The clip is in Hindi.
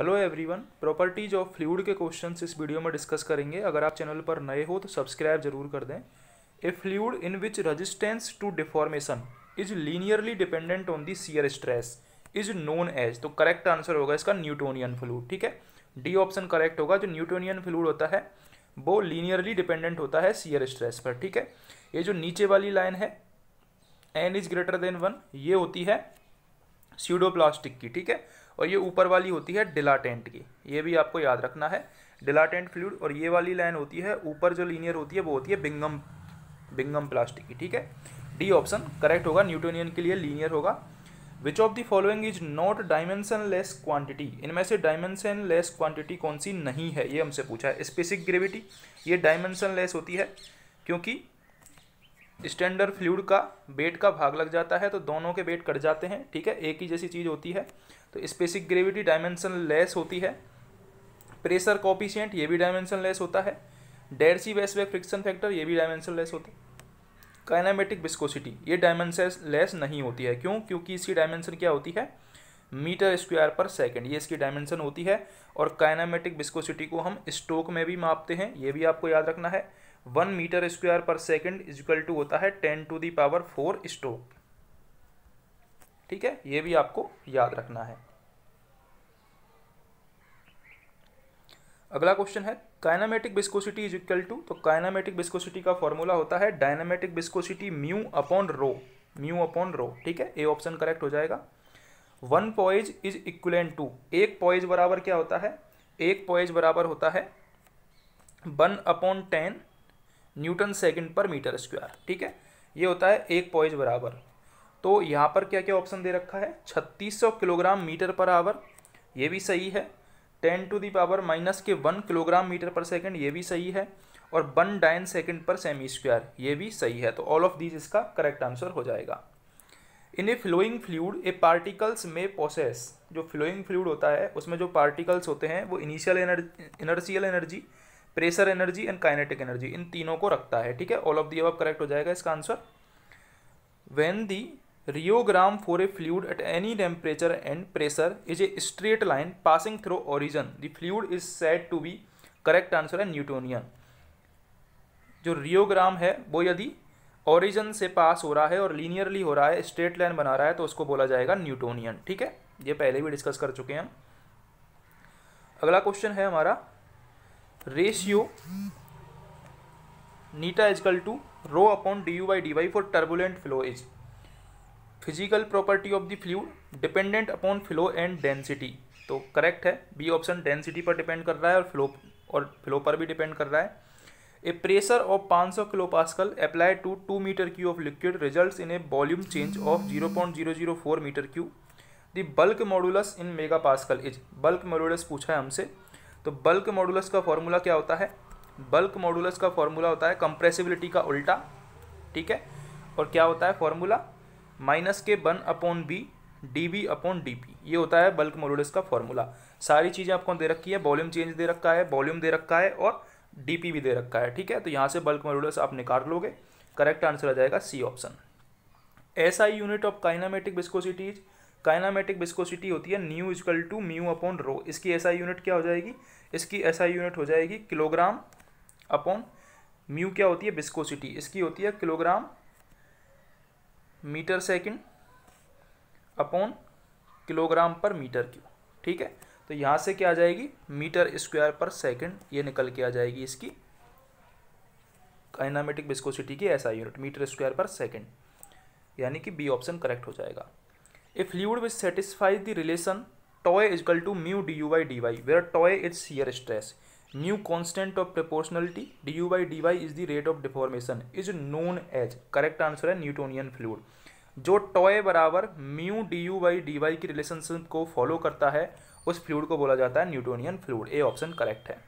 hello everyone properties of fluid के क्वेश्चंस इस वीडियो में डिस्कस करेंगे अगर आप चैनल पर नए हो तो सब्सक्राइब जरूर कर दें a fluid in which resistance to deformation is linearly dependent on the shear stress is known as तो करेक्ट आंसर होगा इसका न्यूटोनियन फ्लूड ठीक है डी ऑप्शन करेक्ट होगा जो न्यूटोनियन फ्लूड होता है वो लीनियरली डिपेंडेंट होता है सीयर स्ट्रेस पर ठीक है ये जो नीचे वाली लाइन है n is greater than one ये होती है सीडोप्लास्टिक की ठीक है और ये ऊपर वाली होती है डिलाटेंट की ये भी आपको याद रखना है डिलाटेंट फ्लूड और ये वाली लाइन होती है ऊपर जो लीनियर होती है वो होती है बिंगम बिंगम प्लास्टिक की ठीक है डी ऑप्शन करेक्ट होगा न्यूटोनियन के लिए लीनियर होगा which of the following is not dimensionless quantity इनमें से डायमेंशन लेस क्वांटिटी कौन सी नहीं है ये हमसे पूछा है स्पेसिक ग्रेविटी ये डायमेंशन लेस होती है क्योंकि स्टैंडर्ड फ्लूड का वेट का भाग लग जाता है तो दोनों के वेट कट जाते हैं ठीक है एक ही जैसी चीज़ होती है तो स्पेसिक ग्रेविटी डायमेंशन लेस होती है प्रेशर कॉपिशियंट ये भी डायमेंशन लेस होता है डेरसी सी वेस्टबैक फ्रिक्शन फैक्टर ये भी डायमेंशन लेस होता है काइनामेटिक बिस्कोसिटी ये डायमेंशन लेस नहीं होती है क्यों क्योंकि इसकी डायमेंशन क्या होती है मीटर स्क्वायर पर सेकेंड ये इसकी डायमेंशन होती है और काइनामेटिक बिस्कोसिटी को हम स्टोक में भी मापते हैं ये भी आपको याद रखना है वन मीटर स्क्वायर पर सेकेंड इजक्वल टू होता है ten to the power four stoke ठीक है ये भी आपको याद रखना है अगला क्वेश्चन है kinematic viscosity is equal to तो काइनामेटिक बिस्कोसिटी का फॉर्मूला होता है dynamic viscosity mu upon rho mu upon rho ठीक है ए ऑप्शन करेक्ट हो जाएगा one poise is equivalent to एक पॉइज बराबर क्या होता है एक पॉइज बराबर होता है one upon ten newton second पर मीटर स्क्वायर ठीक है ये होता है एक पॉइज बराबर तो यहाँ पर क्या क्या ऑप्शन दे रखा है सौ किलोग्राम मीटर पर आवर ये भी सही है ten to the power minus के वन किलोग्राम मीटर पर सेकेंड ये भी सही है और वन डाइन सेकेंड पर सेमी स्क्वायर ये भी सही है तो ऑल ऑफ दिस इसका करेक्ट आंसर हो जाएगा in a flowing fluid a particles में प्रोसेस जो फ्लोइंग फ्लूड होता है उसमें जो पार्टिकल्स होते हैं वो initial energy inertial energy pressure energy and kinetic energy इन तीनों को रखता है ठीक है ऑल ऑफ दी अब करेक्ट हो जाएगा इसका answer when the rheogram for a fluid at any temperature and pressure is a straight line passing through origin the fluid is said to be correct answer है न्यूटोनियन जो रियोग्राम है वो यदि ओरिजन से पास हो रहा है और लीनियरली हो रहा है स्ट्रेट लाइन बना रहा है तो उसको बोला जाएगा न्यूटोनियन ठीक है ये पहले भी डिस्कस कर चुके हैं हम अगला क्वेश्चन है हमारा ratio eta is equal to rho upon D U by D Y for turbulent flow is physical property of the fluid dependent upon flow and density तो करेक्ट है बी ऑप्शन डेंसिटी पर डिपेंड कर रहा है और फ्लो और फ्लो पर भी डिपेंड कर रहा है ए प्रेशर ऑफ 500 सौ kilo pascal apply to two metre cube of liquid result in a volume change of zero point zero zero four metre cube the bulk modulus in mega pascal is bulk modulus पूछा है हमसे तो बल्क मॉडुलस का फॉर्मूला क्या होता है बल्क मॉडुलस का फॉर्मूला होता है कंप्रेसिबिलिटी का उल्टा ठीक है और क्या होता है फॉर्मूला माइनस के one upon B D B upon D P ये होता है बल्क मोलोडिस का फॉर्मूला सारी चीज़ें आपको दे रखी है वॉल्यूम चेंज दे रखा है वॉल्यूम दे रखा है और डी पी भी दे रखा है ठीक है तो यहाँ से बल्क मोलोडिस आप निकाल लोगे करेक्ट आंसर आ जाएगा C option S I unit of kinematic viscosities kinematic viscosity होती है nu is equal to mu upon rho इसकी एस आई यूनिट क्या हो जाएगी इसकी एस आई यूनिट हो जाएगी किलोग्राम अपॉन म्यू क्या होती है बिस्कोसिटी इसकी होती है kilogram metre second upon kilogram per metre cube ठीक है तो यहाँ से क्या आ जाएगी मीटर स्क्वायर पर सेकंड ये निकल के आ जाएगी इसकी काइनामेटिक बिस्कोसिटी की ऐसा यूनिट मीटर स्क्वायर पर सेकेंड यानी कि बी ऑप्शन करेक्ट हो जाएगा if fluid which satisfy the relation tau is equal to mu D U Y D Y where tau is shear stress nu constant of proportionality D U by D Y is the rate of deformation is known as correct answer है न्यूटोनियन फ्लूड जो टॉय बराबर mu D U by D Y की रिलेशनशिप को फॉलो करता है उस फ्लूड को बोला जाता है Newtonian fluid A option correct है